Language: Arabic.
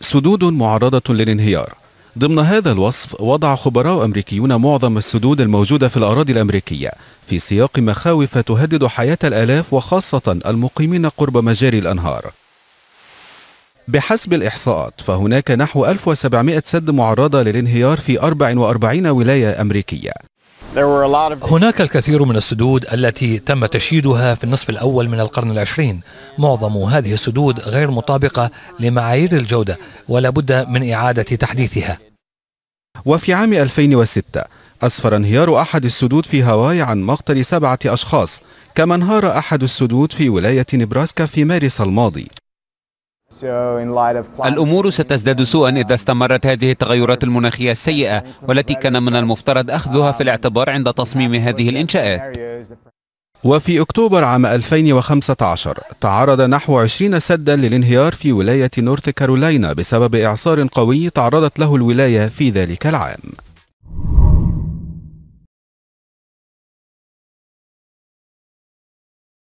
سدود معرضة للانهيار ضمن هذا الوصف وضع خبراء أمريكيون معظم السدود الموجودة في الأراضي الأمريكية في سياق مخاوف تهدد حياة الآلاف وخاصة المقيمين قرب مجاري الأنهار بحسب الإحصاءات فهناك نحو 1700 سد معرضة للانهيار في 44 ولاية أمريكية هناك الكثير من السدود التي تم تشييدها في النصف الأول من القرن العشرين معظم هذه السدود غير مطابقة لمعايير الجودة ولا بد من إعادة تحديثها وفي عام 2006 أسفر انهيار أحد السدود في هاواي عن مقتل سبعة أشخاص كما انهار أحد السدود في ولاية نبراسكا في مارس الماضي الأمور ستزداد سوءا إذا استمرت هذه التغيرات المناخية السيئة والتي كان من المفترض أخذها في الاعتبار عند تصميم هذه الإنشاءات وفي أكتوبر عام 2015 تعرض نحو 20 سدا للانهيار في ولاية نورث كارولينا بسبب إعصار قوي تعرضت له الولاية في ذلك العام